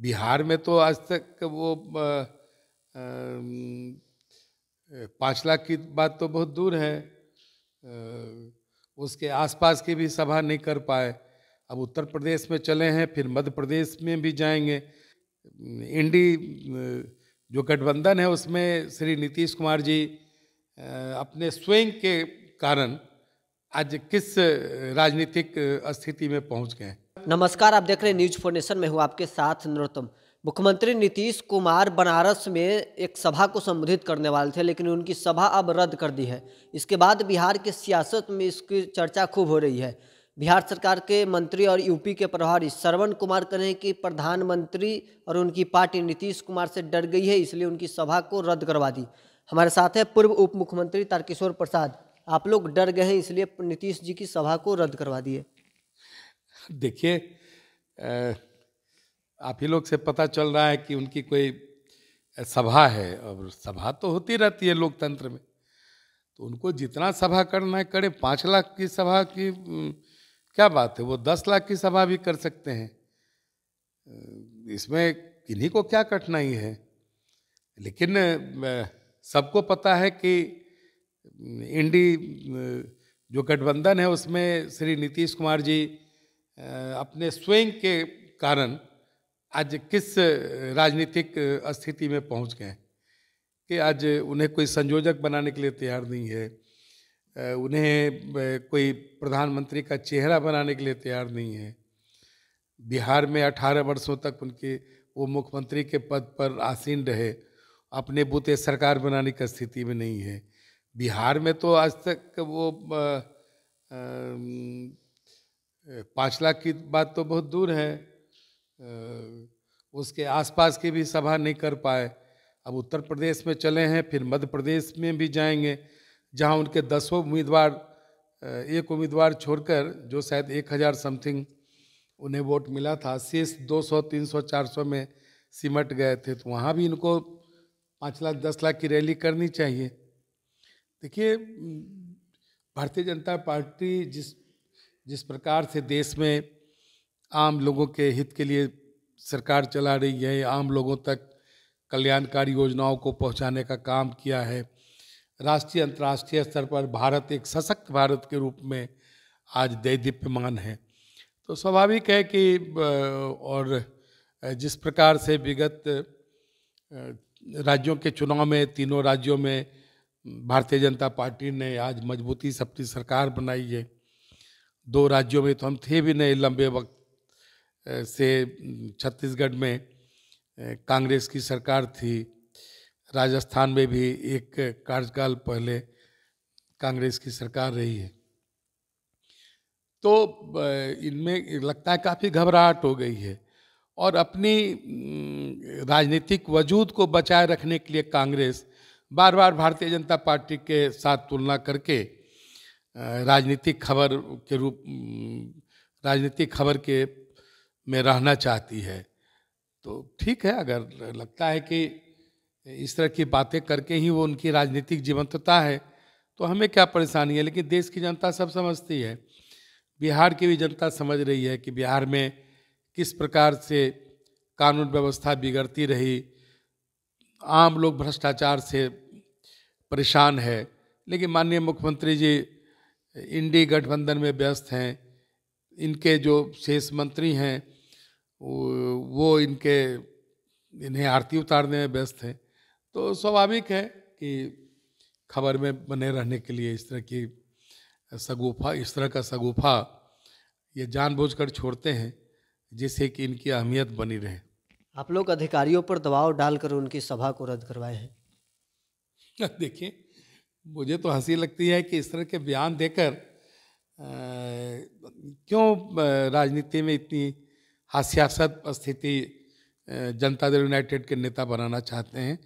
बिहार में तो आज तक वो पाँच लाख की बात तो बहुत दूर है उसके आसपास की भी सभा नहीं कर पाए अब उत्तर प्रदेश में चले हैं फिर मध्य प्रदेश में भी जाएंगे इंडी जो गठबंधन है उसमें श्री नीतीश कुमार जी अपने स्वयं के कारण आज किस राजनीतिक स्थिति में पहुंच गए हैं नमस्कार आप देख रहे हैं न्यूज फोर नेशन में हूँ आपके साथ नरोत्तम मुख्यमंत्री नीतीश कुमार बनारस में एक सभा को संबोधित करने वाले थे लेकिन उनकी सभा अब रद्द कर दी है इसके बाद बिहार के सियासत में इसकी चर्चा खूब हो रही है बिहार सरकार के मंत्री और यूपी के प्रभारी श्रवण कुमार कह रहे हैं कि प्रधानमंत्री और उनकी पार्टी नीतीश कुमार से डर गई है इसलिए उनकी सभा को रद्द करवा दी हमारे साथ है पूर्व उप मुख्यमंत्री तारकिशोर प्रसाद आप लोग डर गए हैं इसलिए नीतीश जी की सभा को रद्द करवा दिए देखिए आप ही लोग से पता चल रहा है कि उनकी कोई सभा है और सभा तो होती रहती है लोकतंत्र में तो उनको जितना सभा करना है करे पाँच लाख की सभा की क्या बात है वो दस लाख की सभा भी कर सकते हैं इसमें किन्हीं को क्या कठिनाई है लेकिन सबको पता है कि इंडी जो गठबंधन है उसमें श्री नीतीश कुमार जी अपने स्वयं के कारण आज किस राजनीतिक स्थिति में पहुंच गए कि आज उन्हें कोई संयोजक बनाने के लिए तैयार नहीं है उन्हें कोई प्रधानमंत्री का चेहरा बनाने के लिए तैयार नहीं है बिहार में 18 वर्षों तक उनके वो मुख्यमंत्री के पद पर आसीन रहे अपने बूते सरकार बनाने की स्थिति में नहीं है बिहार में तो आज तक वो आ, आ, पाँच लाख की बात तो बहुत दूर है उसके आसपास की भी सभा नहीं कर पाए अब उत्तर प्रदेश में चले हैं फिर मध्य प्रदेश में भी जाएंगे जहां उनके दसों उम्मीदवार एक उम्मीदवार छोड़कर जो शायद एक हज़ार समथिंग उन्हें वोट मिला था शेष दो सौ तीन सौ चार सौ में सिमट गए थे तो वहाँ भी इनको पाँच लाख दस लाख की रैली करनी चाहिए देखिए भारतीय जनता पार्टी जिस जिस प्रकार से देश में आम लोगों के हित के लिए सरकार चला रही है आम लोगों तक कल्याणकारी योजनाओं को पहुंचाने का काम किया है राष्ट्रीय अंतर्राष्ट्रीय स्तर पर भारत एक सशक्त भारत के रूप में आज दैदीप्यमान है तो स्वाभाविक है कि और जिस प्रकार से विगत राज्यों के चुनाव में तीनों राज्यों में भारतीय जनता पार्टी ने आज मजबूती से अपनी सरकार बनाई है दो राज्यों में तो हम थे भी नहीं लंबे वक्त से छत्तीसगढ़ में कांग्रेस की सरकार थी राजस्थान में भी एक कार्यकाल पहले कांग्रेस की सरकार रही है तो इनमें लगता है काफ़ी घबराहट हो गई है और अपनी राजनीतिक वजूद को बचाए रखने के लिए कांग्रेस बार बार भारतीय जनता पार्टी के साथ तुलना करके राजनीतिक खबर के रूप राजनीतिक खबर के में रहना चाहती है तो ठीक है अगर लगता है कि इस तरह की बातें करके ही वो उनकी राजनीतिक जीवंतता है तो हमें क्या परेशानी है लेकिन देश की जनता सब समझती है बिहार की भी जनता समझ रही है कि बिहार में किस प्रकार से कानून व्यवस्था बिगड़ती रही आम लोग भ्रष्टाचार से परेशान है लेकिन माननीय मुख्यमंत्री जी इंडी गठबंधन में व्यस्त हैं इनके जो शेष मंत्री हैं वो इनके इन्हें आरती उतारने में व्यस्त हैं तो स्वाभाविक है कि खबर में बने रहने के लिए इस तरह की सगुफा इस तरह का सगुफा ये जानबूझकर छोड़ते हैं जिससे कि इनकी अहमियत बनी रहे आप लोग अधिकारियों पर दबाव डालकर उनकी सभा को रद्द करवाए हैं देखिए मुझे तो हंसी लगती है कि इस तरह के बयान देकर क्यों राजनीति में इतनी हास्यास्पद स्थिति जनता दल यूनाइटेड के नेता बनाना चाहते हैं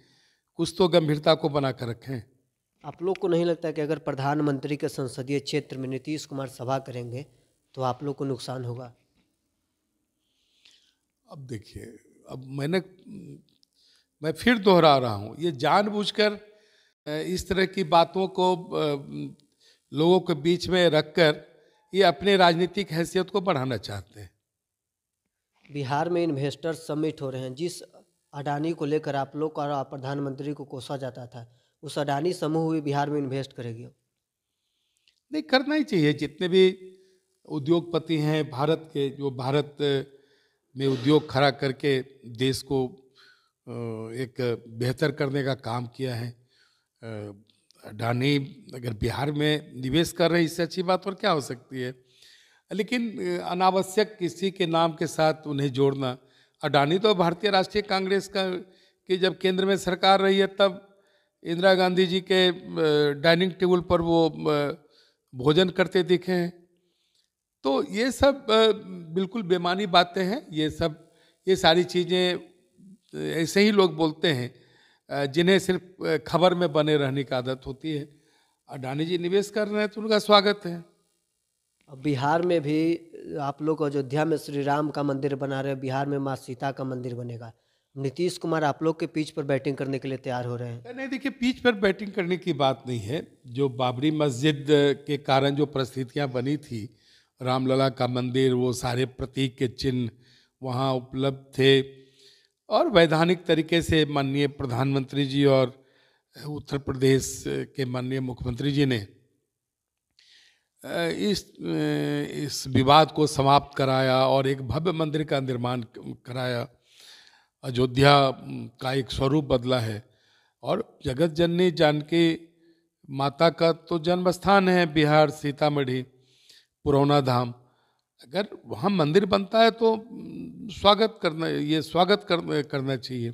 कुछ तो गंभीरता को बना कर रखें आप लोग को नहीं लगता कि अगर प्रधानमंत्री के संसदीय क्षेत्र में नीतीश कुमार सभा करेंगे तो आप लोग को नुकसान होगा अब देखिए अब मैंने मैं फिर दोहरा रहा हूँ ये जानबूझकर इस तरह की बातों को लोगों के बीच में रखकर ये अपने राजनीतिक हैसियत को बढ़ाना चाहते हैं बिहार में इन्वेस्टर्स समिट हो रहे हैं जिस अडानी को लेकर आप लोग और प्रधानमंत्री को कोसा जाता था उस अडानी समूह भी बिहार में इन्वेस्ट करेगी नहीं करना ही चाहिए जितने भी उद्योगपति हैं भारत के जो भारत में उद्योग खड़ा करके देश को एक बेहतर करने का काम किया है अडानी अगर बिहार में निवेश कर रहे हैं इससे अच्छी बात और क्या हो सकती है लेकिन अनावश्यक किसी के नाम के साथ उन्हें जोड़ना अडानी तो भारतीय राष्ट्रीय कांग्रेस का कि जब केंद्र में सरकार रही है तब इंदिरा गांधी जी के डाइनिंग टेबल पर वो भोजन करते दिखे हैं तो ये सब बिल्कुल बेमानी बातें हैं ये सब ये सारी चीज़ें ऐसे ही लोग बोलते हैं जिन्हें सिर्फ खबर में बने रहने की आदत होती है अडानी जी निवेश कर रहे हैं तो उनका स्वागत है बिहार में भी आप लोग अयोध्या में श्री राम का मंदिर बना रहे हैं बिहार में माँ सीता का मंदिर बनेगा नीतीश कुमार आप लोग के पीच पर बैटिंग करने के लिए तैयार हो रहे हैं नहीं देखिए पीच पर बैटिंग करने की बात नहीं है जो बाबरी मस्जिद के कारण जो परिस्थितियाँ बनी थी रामलला का मंदिर वो सारे प्रतीक के चिन्ह वहाँ उपलब्ध थे और वैधानिक तरीके से माननीय प्रधानमंत्री जी और उत्तर प्रदेश के माननीय मुख्यमंत्री जी ने इस इस विवाद को समाप्त कराया और एक भव्य मंदिर का निर्माण कराया अयोध्या का एक स्वरूप बदला है और जगत जननी जानकी माता का तो जन्म स्थान है बिहार सीतामढ़ी पुरौना धाम अगर वहाँ मंदिर बनता है तो स्वागत करना ये स्वागत कर, करना चाहिए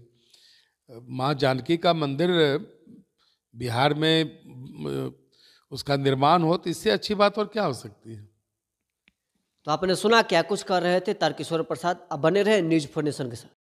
माँ जानकी का मंदिर बिहार में उसका निर्माण हो तो इससे अच्छी बात और क्या हो सकती है तो आपने सुना क्या कुछ कर रहे थे तारकिशोर प्रसाद अब बने रहे न्यूज फाउंडेशन के साथ